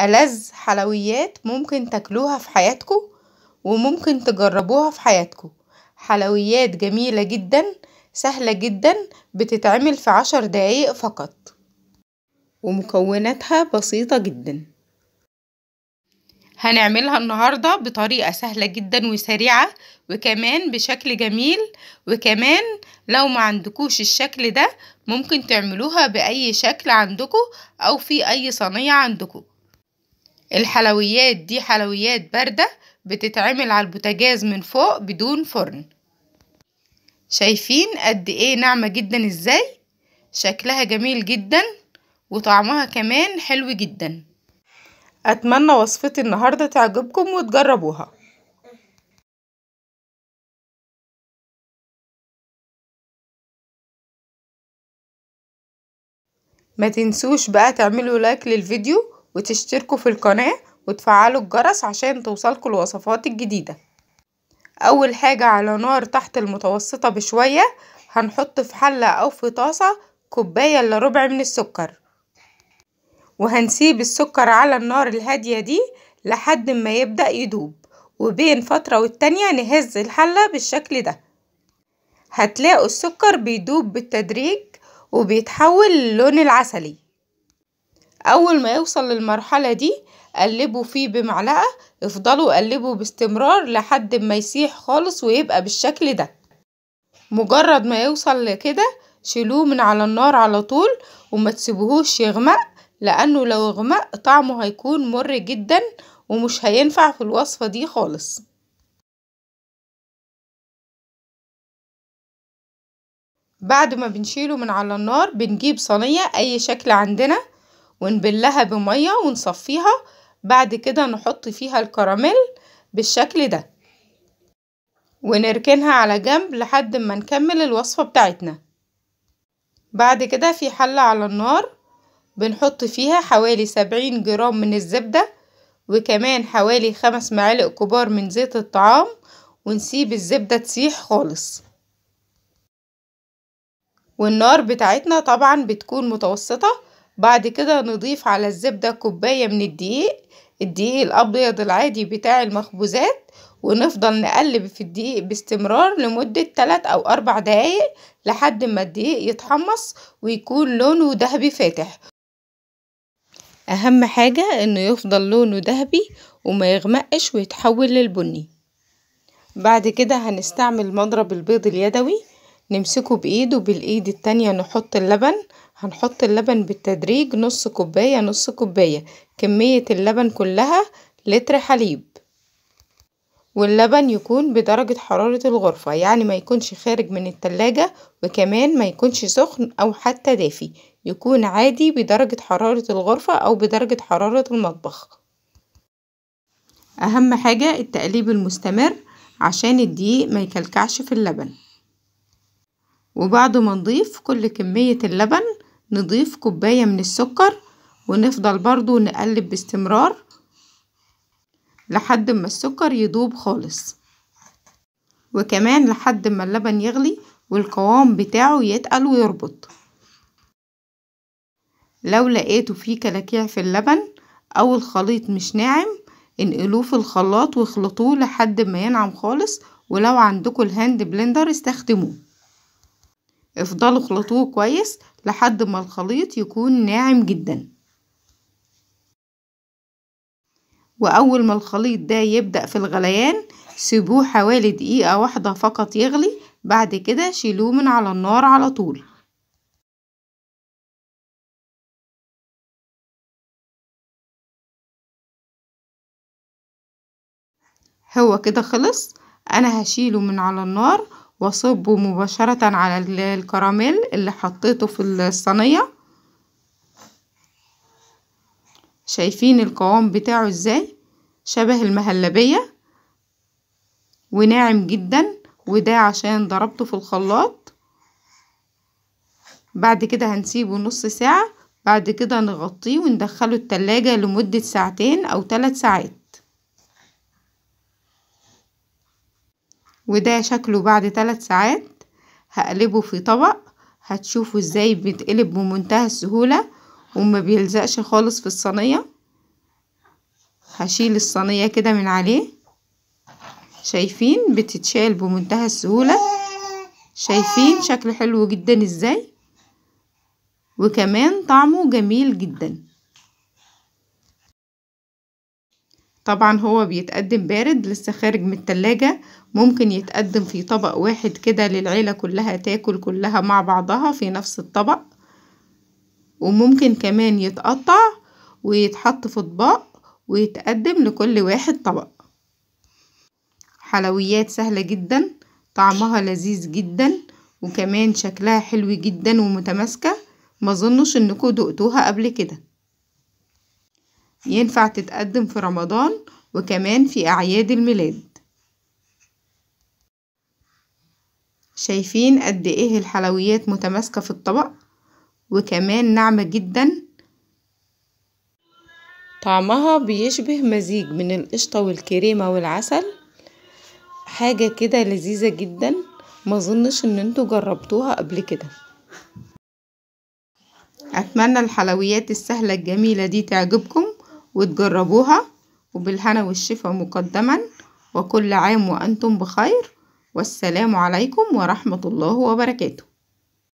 ألذ حلويات ممكن تاكلوها في حياتكم وممكن تجربوها في حياتكم حلويات جميلة جدا سهلة جدا بتتعمل في عشر دقايق فقط ومكوناتها بسيطة جدا هنعملها النهاردة بطريقة سهلة جدا وسريعة وكمان بشكل جميل وكمان لو ما عندكوش الشكل ده ممكن تعملوها بأي شكل عندكو أو في أي صينية عندكو الحلويات دي حلويات باردة بتتعمل على البوتاجاز من فوق بدون فرن شايفين قد ايه ناعمة جدا ازاي شكلها جميل جدا وطعمها كمان حلو جدا اتمنى وصفتي النهاردة تعجبكم وتجربوها ما تنسوش بقى تعملوا لايك للفيديو وتشتركوا في القناة وتفعلوا الجرس عشان توصلكوا الوصفات الجديدة اول حاجة على نار تحت المتوسطة بشوية هنحط في حلة او في طاسة كوباية الا ربع من السكر وهنسيب السكر على النار الهادية دي لحد ما يبدأ يدوب وبين فترة والتانية نهز الحلة بالشكل ده هتلاقوا السكر بيدوب بالتدريج وبيتحول للون العسلي اول ما يوصل للمرحلة دي قلبوا فيه بمعلقة افضلوا قلبوا باستمرار لحد ما يسيح خالص ويبقى بالشكل ده مجرد ما يوصل لكده شيلوه من على النار على طول وما تسيبوهوش يغمق لانه لو غمق طعمه هيكون مر جدا ومش هينفع في الوصفة دي خالص بعد ما بنشيله من على النار بنجيب صينية اي شكل عندنا ونبلها بمية ونصفيها بعد كده نحط فيها الكراميل بالشكل ده ونركنها على جنب لحد ما نكمل الوصفة بتاعتنا بعد كده في حلة على النار بنحط فيها حوالي سبعين جرام من الزبدة وكمان حوالي خمس معالق كبار من زيت الطعام ونسيب الزبدة تسيح خالص والنار بتاعتنا طبعا بتكون متوسطة بعد كده نضيف على الزبدة كوباية من الدقيق الدقيق الأبيض العادي بتاع المخبوزات ونفضل نقلب في الدقيق باستمرار لمدة تلات أو أربع دقايق لحد ما الدقيق يتحمص ويكون لونه دهبي فاتح أهم حاجة إنه يفضل لونه دهبي وما يغمقش ويتحول للبني بعد كده هنستعمل مضرب البيض اليدوي نمسكه بإيد وبالإيد التانية نحط اللبن هنحط اللبن بالتدريج نص كوباية نص كوباية كمية اللبن كلها لتر حليب واللبن يكون بدرجة حرارة الغرفة يعني ما يكونش خارج من التلاجة وكمان ما يكونش سخن او حتى دافي يكون عادي بدرجة حرارة الغرفة او بدرجة حرارة المطبخ اهم حاجة التقليب المستمر عشان الدقيق ما يكلكعش في اللبن وبعد ما نضيف كل كمية اللبن نضيف كوباية من السكر ونفضل برضو نقلب باستمرار لحد ما السكر يدوب خالص وكمان لحد ما اللبن يغلي والقوام بتاعه يتقل ويربط لو لقيتوا فيه كلاكيع في اللبن او الخليط مش ناعم انقلوه في الخلاط واخلطوه لحد ما ينعم خالص ولو عندكم الهاند بلندر استخدموه افضلوا اخلطوه كويس لحد ما الخليط يكون ناعم جدا واول ما الخليط ده يبدأ في الغليان سيبوه حوالي دقيقة واحدة فقط يغلي بعد كده شيلوه من على النار على طول هو كده خلص انا هشيله من على النار واصبه مباشرة على الكراميل اللي حطيته في الصينية شايفين القوام بتاعه ازاي شبه المهلبية وناعم جدا وده عشان ضربته في الخلاط بعد كده هنسيبه نص ساعة بعد كده نغطيه وندخله التلاجة لمدة ساعتين او ثلاث ساعات وده شكله بعد ثلاث ساعات هقلبه في طبق هتشوفوا ازاي بيتقلب بمنتهى السهولة وما بيلزقش خالص في الصينية هشيل الصينية كده من عليه شايفين بتتشال بمنتهى السهولة شايفين شكل حلو جدا ازاي وكمان طعمه جميل جدا طبعا هو بيتقدم بارد لسه خارج من التلاجة ممكن يتقدم في طبق واحد كده للعيلة كلها تاكل كلها مع بعضها في نفس الطبق وممكن كمان يتقطع ويتحط في اطباق ويتقدم لكل واحد طبق حلويات سهلة جدا طعمها لذيذ جدا وكمان شكلها حلو جدا ومتماسكة مظنش انكم دقتوها قبل كده ينفع تتقدم في رمضان وكمان في أعياد الميلاد شايفين قد ايه الحلويات متماسكة في الطبق وكمان ناعمة جدا طعمها بيشبه مزيج من القشطة والكريمة والعسل حاجة كده لذيذة جدا ما ظنش ان انتوا جربتوها قبل كده اتمنى الحلويات السهلة الجميلة دي تعجبكم وتجربوها وبالهنا والشفاء مقدما وكل عام وأنتم بخير والسلام عليكم ورحمة الله وبركاته